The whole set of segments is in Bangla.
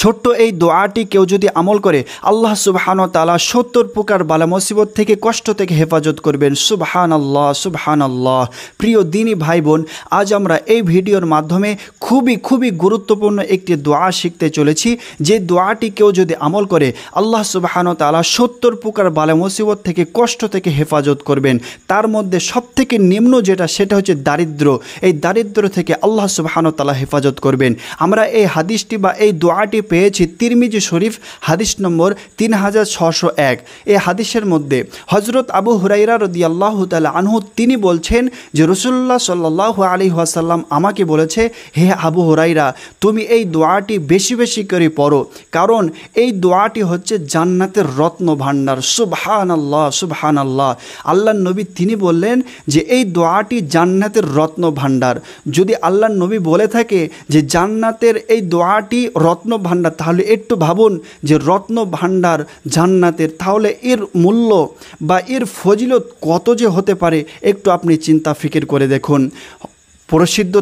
ছোট্ট এই দোয়াটি কেউ যদি আমল করে আল্লাহ সুবহান তালা সত্তর প্রকার বালা মুসিবত থেকে কষ্ট থেকে হেফাজত করবেন সুবহান আল্লাহ সুবহান আল্লাহ প্রিয় দিনী ভাই বোন আজ আমরা এই ভিডিওর মাধ্যমে খুবই খুবই গুরুত্বপূর্ণ একটি দোয়া শিখতে চলেছি যে দোয়াটি কেউ যদি আমল করে আল্লাহ সুবহান তালা সত্তর প্রকার বালা মুসিবত থেকে কষ্ট থেকে হেফাজত করবেন তার মধ্যে সবথেকে নিম্ন যেটা সেটা হচ্ছে দারিদ্র এই দারিদ্র থেকে আল্লাহ সুবহান তালা হেফাজত করবেন আমরা এই হাদিসটি বা এই দোয়াটি পেয়েছি তিরমিজি শরীফ হাদিস নম্বর তিন হাজার ছশো এক এ হাদিসের মধ্যে হজরত আবু হুরাইরা রদিয়াল্লাহ তাল আনহু তিনি বলছেন যে রসুল্লাহ সাল্লাহ আলী ওয়াসাল্লাম আমাকে বলেছে হে আবু হুরাইরা তুমি এই দোয়াটি বেশি বেশি করে পড়ো কারণ এই দোয়াটি হচ্ছে জান্নাতের রত্ন ভাণ্ডার সুবহান আল্লাহ সুবহান আল্লাহ আল্লাহ নবী তিনি বললেন যে এই দোয়াটি জান্নাতের রত্ন ভাণ্ডার যদি আল্লাহ নবী বলে থাকে যে জান্নাতের এই দোয়াটি রত্ন ভাণ্ডার তাহলে একটু ভাবুন যে রত্ন ভাণ্ডার জান্নাতের তাহলে এর মূল্য বা এর ফজিলত কত যে হতে পারে একটু আপনি চিন্তা ফিকির করে দেখুন প্রসিদ্ধ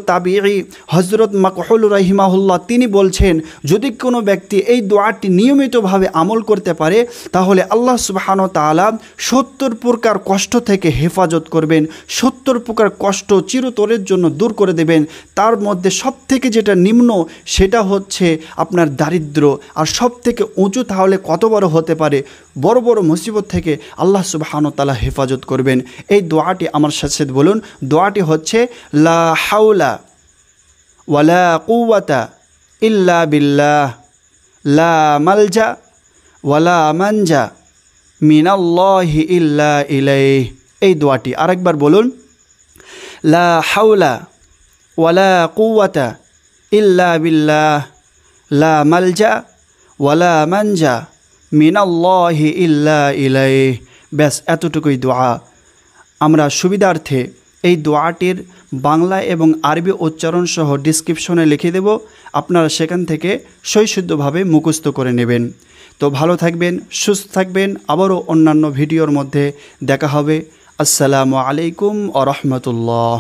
এই হজরত মকহল রহিমাহুল্লাহ তিনি বলছেন যদি কোনো ব্যক্তি এই দোয়াটি নিয়মিতভাবে আমল করতে পারে তাহলে আল্লাহ সুবাহান তালা সত্তর প্রকার কষ্ট থেকে হেফাজত করবেন সত্তর প্রকার কষ্ট চিরতরের জন্য দূর করে দেবেন তার মধ্যে সব থেকে যেটা নিম্ন সেটা হচ্ছে আপনার দারিদ্র আর সব থেকে উঁচু তাহলে কত বড় হতে পারে বড় বড় মুসিবত থেকে আল্লাহ সুবাহান তালা হেফাজত করবেন এই দোয়াটি আমার সাথে বলুন দোয়াটি হচ্ছে লা হাউলা ওয়ালা কুয়াতা ইল্লা বিল্লাহ লা মালজা ওয়ালা মানজা মিনাল্লাহি ইল্লা ইলাই এই দোয়াটি আরেকবার বলুন লা হাউলা ওয়ালা কুয়াতা ইল্লা বিল্লাহ লা মালজা ওয়ালা মানজা মিনাল্লাহি ইল্লা ইলাই ব্যাস এতটুকুই দোয়া আমরা সুবিধার্থে এই দোয়াটির বাংলা এবং আরবি উচ্চারণ সহ ডিসক্রিপশনে লিখে দেব আপনারা সেখান থেকে শৈশুদ্ধভাবে মুখস্থ করে নেবেন তো ভালো থাকবেন সুস্থ থাকবেন আবারও অন্যান্য ভিডিওর মধ্যে দেখা হবে আসসালামু আলাইকুম আ রহমতুল্লাহ